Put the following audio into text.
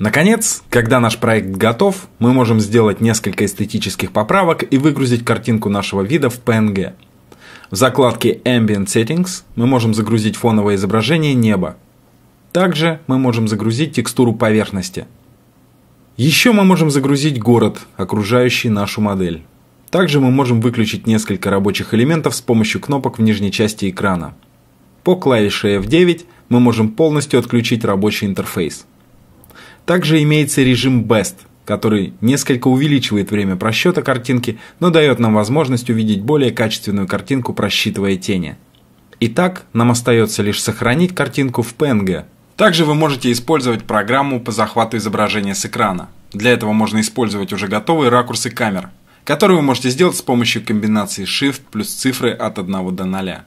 Наконец, когда наш проект готов, мы можем сделать несколько эстетических поправок и выгрузить картинку нашего вида в PNG. В закладке Ambient Settings мы можем загрузить фоновое изображение неба. Также мы можем загрузить текстуру поверхности. Еще мы можем загрузить город, окружающий нашу модель. Также мы можем выключить несколько рабочих элементов с помощью кнопок в нижней части экрана. По клавише F9 мы можем полностью отключить рабочий интерфейс. Также имеется режим Best, который несколько увеличивает время просчета картинки, но дает нам возможность увидеть более качественную картинку, просчитывая тени. Итак, нам остается лишь сохранить картинку в PNG. Также вы можете использовать программу по захвату изображения с экрана. Для этого можно использовать уже готовые ракурсы камер, которые вы можете сделать с помощью комбинации Shift плюс цифры от 1 до 0.